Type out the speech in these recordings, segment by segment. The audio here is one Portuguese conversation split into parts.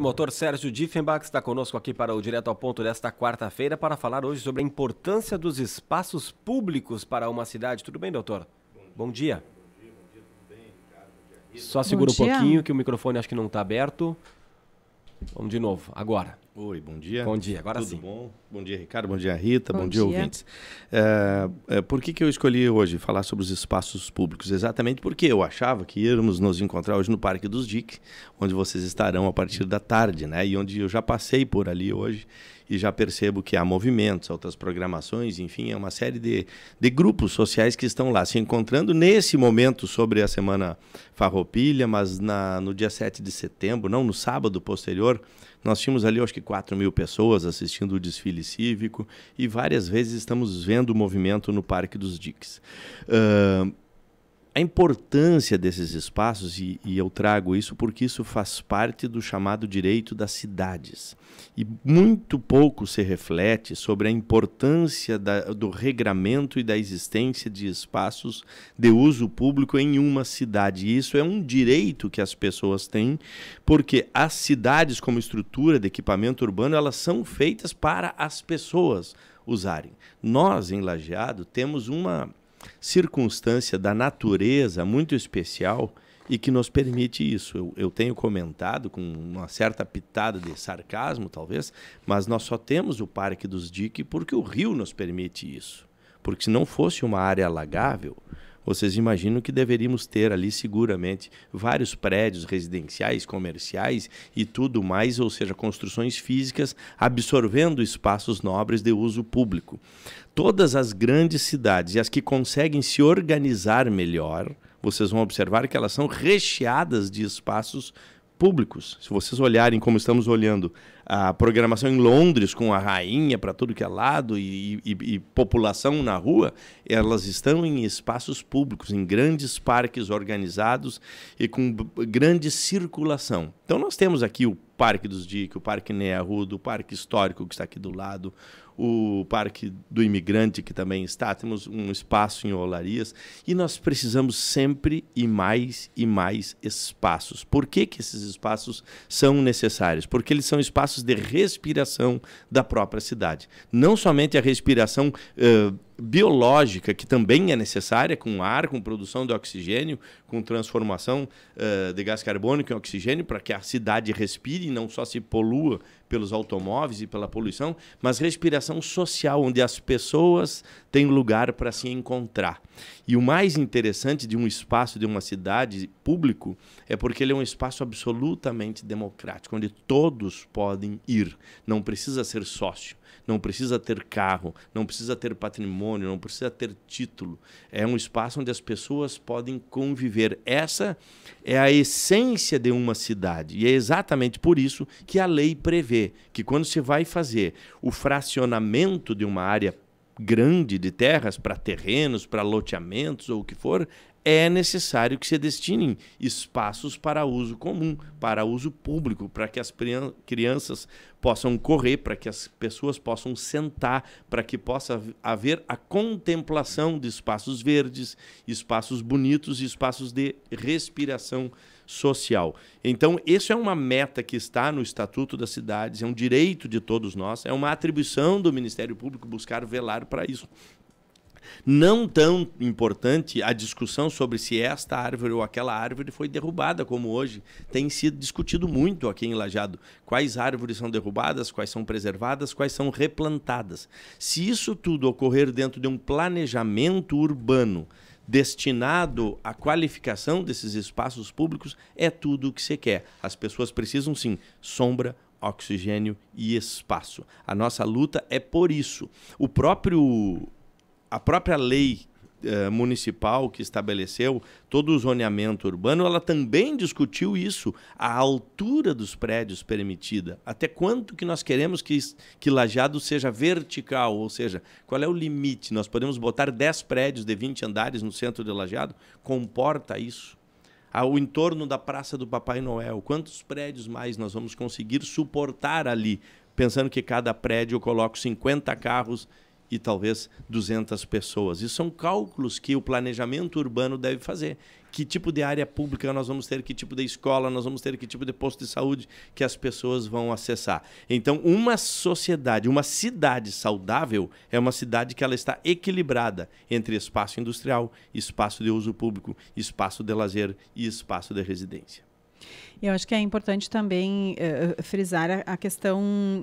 Promotor Sérgio Diffenbach está conosco aqui para o Direto ao Ponto desta quarta-feira para falar hoje sobre a importância dos espaços públicos para uma cidade. Tudo bem, doutor? Bom dia. Bom dia, bom dia tudo bem, Ricardo? Bom dia, Só segura um pouquinho que o microfone acho que não está aberto. Vamos de novo, agora. Oi, bom dia. Bom dia, agora Tudo sim. bom? Bom dia, Ricardo. Bom dia, Rita. Bom, bom dia, dia, ouvintes. É, é, por que, que eu escolhi hoje falar sobre os espaços públicos? Exatamente porque eu achava que íamos nos encontrar hoje no Parque dos DIC, onde vocês estarão a partir da tarde, né? E onde eu já passei por ali hoje e já percebo que há movimentos, outras programações, enfim, é uma série de, de grupos sociais que estão lá se encontrando nesse momento sobre a Semana Farroupilha, mas na, no dia 7 de setembro, não no sábado posterior, nós tínhamos ali, acho que 4 mil pessoas assistindo o desfile cívico e várias vezes estamos vendo o movimento no Parque dos Diques. Uh, a importância desses espaços, e, e, eu trago isso porque isso faz parte do chamado direito das cidades. E muito pouco se reflete sobre a importância da, do regramento e da existência de espaços de uso público em uma cidade. E isso é um direito que as pessoas têm, porque as cidades, como estrutura de equipamento urbano, elas são feitas para as pessoas usarem. Nós, em Lajeado, temos uma circunstância da natureza muito especial e que nos permite isso. Eu, eu, tenho comentado com uma certa pitada de sarcasmo, talvez, mas nós só temos o Parque dos Dique porque o rio nos permite isso. Porque se não fosse uma área alagável, vocês imaginam que deveríamos ter ali seguramente vários prédios residenciais, comerciais e tudo mais, ou seja, construções físicas absorvendo espaços nobres de uso público. Todas as grandes cidades e as que conseguem se organizar melhor, vocês vão observar que elas são recheadas de espaços públicos. Se vocês olharem como estamos olhando a programação em Londres com a rainha para tudo que é lado e, e, e, população na rua, elas estão em espaços públicos, em grandes parques organizados e com grande circulação. Então nós temos aqui o Parque dos Diques, o Parque Nearrudo, o Parque Histórico que está aqui do lado, o Parque do Imigrante, que também está, temos um espaço em Olarias, e nós precisamos sempre e mais e mais espaços. Por que, que esses espaços são necessários? Porque eles são espaços de respiração da própria cidade. Não somente a respiração. Uh, biológica, que também é necessária, com ar, com produção de oxigênio, com transformação uh, de gás carbônico em oxigênio, para que a cidade respire e não só se polua pelos automóveis e pela poluição, mas respiração social, onde as pessoas têm lugar para se encontrar. E o mais interessante de um espaço, de uma cidade público, é porque ele é um espaço absolutamente democrático, onde todos podem ir. Não precisa ser sócio, não precisa ter carro, não precisa ter patrimônio, não precisa ter título. É um espaço onde as pessoas podem conviver. Essa é a essência de uma cidade. E é exatamente por isso que a lei prevê entender que quando se vai fazer o fracionamento de uma área grande de terras para terrenos, para loteamentos ou o que for, é necessário que se destinem espaços para uso comum, para uso público, para que as crianças possam correr, para que as pessoas possam sentar, para que possa haver a contemplação de espaços verdes, espaços bonitos, espaços de respiração social. Então, isso é uma meta que está no Estatuto das Cidades, é um direito de todos nós, é uma atribuição do Ministério Público buscar velar para isso. Não tão importante a discussão sobre se esta árvore ou aquela árvore foi derrubada, como hoje tem sido discutido muito aqui em Lajado. Quais árvores são derrubadas, quais são preservadas, quais são replantadas. Se isso tudo ocorrer dentro de um planejamento urbano, destinado à qualificação desses espaços públicos é tudo o que você quer. As pessoas precisam sim sombra, oxigênio e espaço. A nossa luta é por isso. O próprio a própria lei eh, municipal que estabeleceu todo o zoneamento urbano, ela também discutiu isso, a altura dos prédios permitida. Até quanto que nós queremos que, que lajado seja vertical, ou seja, qual é o limite? Nós podemos botar 10 prédios de 20 andares no centro de lajado? Comporta isso? Ah, o entorno da Praça do Papai Noel. Quantos prédios mais nós vamos conseguir suportar ali? Pensando que cada prédio eu coloco 50 carros e talvez 200 pessoas. Isso são cálculos que o planejamento urbano deve fazer. Que tipo de área pública nós vamos ter, que tipo de escola nós vamos ter, que tipo de posto de saúde que as pessoas vão acessar. Então, uma sociedade, uma cidade saudável é uma cidade que ela está equilibrada entre espaço industrial, espaço de uso público, espaço de lazer e espaço de residência. Eu acho que é importante também uh, frisar a, a, questão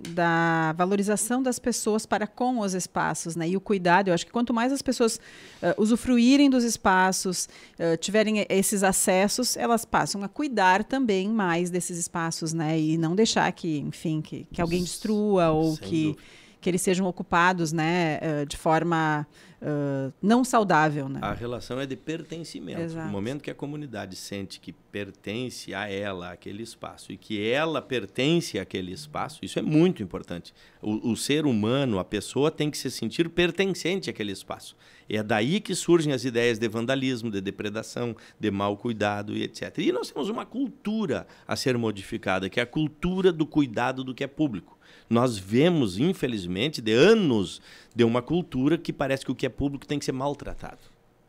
da valorização das pessoas para com os espaços, né? E o cuidado. Eu acho que quanto mais as pessoas uh, usufruírem dos espaços, uh, tiverem esses acessos, elas passam a cuidar também mais desses espaços, né? E não deixar que, enfim, que, que alguém destrua ou Sem que dúvida que eles sejam ocupados né, eh, de forma eh, não saudável. Né? A relação é de pertencimento. Exato. No momento que a comunidade sente que pertence a ela aquele espaço e que ela pertence àquele espaço, isso é muito importante. O, o ser humano, a pessoa, tem que se sentir pertencente àquele espaço. é daí que surgem as ideias de vandalismo, de depredação, de mau cuidado e etc. E nós temos uma cultura a ser modificada, que é a cultura do cuidado do que é público. Nós vemos, infelizmente, de anos de uma cultura que parece que o que é público tem que ser maltratado.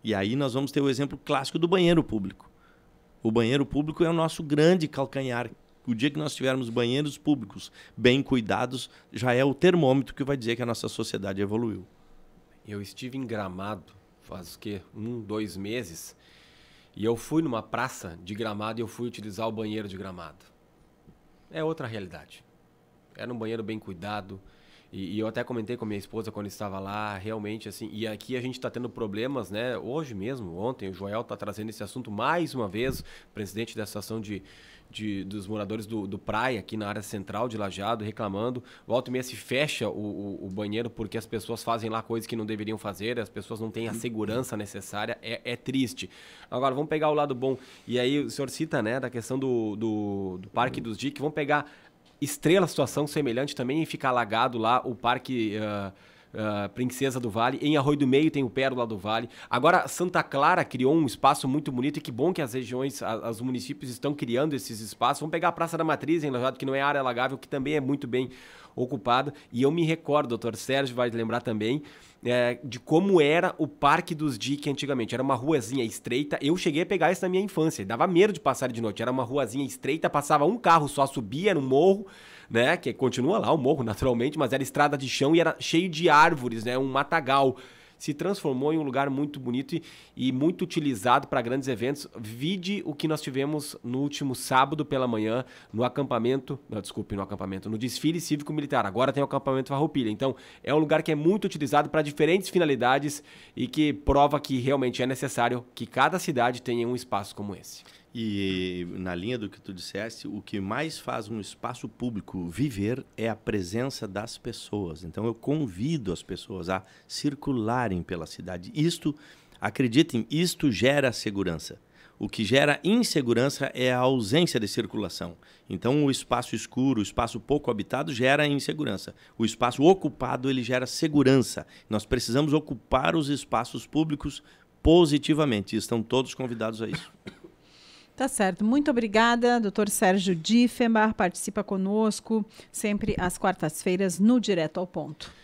E aí nós vamos ter o exemplo clássico do banheiro público. O banheiro público é o nosso grande calcanhar. O dia que nós tivermos banheiros públicos bem cuidados, já é o termômetro que vai dizer que a nossa sociedade evoluiu. Eu estive em Gramado faz o quê? Um, dois meses. E eu fui numa praça de Gramado e eu fui utilizar o banheiro de Gramado. É outra realidade. Era um banheiro bem cuidado. E, e, eu até comentei com a minha esposa quando estava lá, realmente assim. E aqui a gente está tendo problemas, né? Hoje mesmo, ontem, o Joel está trazendo esse assunto mais uma vez, presidente da Associação de, de, dos Moradores do, do Praia, aqui na área central de Lajado, reclamando. O Alto Meia se fecha o, o, o, banheiro porque as pessoas fazem lá coisas que não deveriam fazer, as pessoas não têm a uhum. segurança necessária, é, é triste. Agora, vamos pegar o lado bom. E aí o senhor cita, né, da questão do, do, do Parque uhum. dos Dic, vamos pegar estrela situação semelhante também e ficar alagado lá o parque. Uh, ah, Princesa do Vale. Em Arroio do Meio tem o Pérola do Vale. Agora, Santa Clara criou um espaço muito bonito e que bom que as regiões, os municípios estão criando esses espaços. Vamos pegar a Praça da Matriz, em Lajado, que não é área alagável, que também é muito bem ocupada. E eu me recordo, doutor Sérgio vai lembrar também, é, de como era o Parque dos Dick antigamente. Era uma ruazinha estreita. Eu cheguei a pegar isso na minha infância. Dava medo de passar de noite. Era uma ruazinha estreita, passava um carro só, subia no morro, né? Que continua lá o morro, naturalmente, mas era estrada de chão e era cheio de ar árvores, né? um matagal. Se transformou em um lugar muito bonito e, e muito utilizado para grandes eventos. Vide o que nós tivemos no último sábado pela manhã no acampamento, não, desculpe, no acampamento, no desfile cívico-militar. Agora tem o acampamento Farroupilha. Então, é um lugar que é muito utilizado para diferentes finalidades e que prova que realmente é necessário que cada cidade tenha um espaço como esse. E na linha do que tu disseste, o que mais faz um espaço público viver é a presença das pessoas. Então eu convido as pessoas a circularem pela cidade. Isto, acreditem, isto gera segurança. O que gera insegurança é a ausência de circulação. Então, o espaço escuro, o espaço pouco habitado gera insegurança. O espaço ocupado ele gera segurança. Nós precisamos ocupar os espaços públicos positivamente. Estão todos convidados a isso. Tá certo. Muito obrigada, doutor Sérgio Diffenbach. Participa conosco sempre às quartas-feiras no Direto ao Ponto.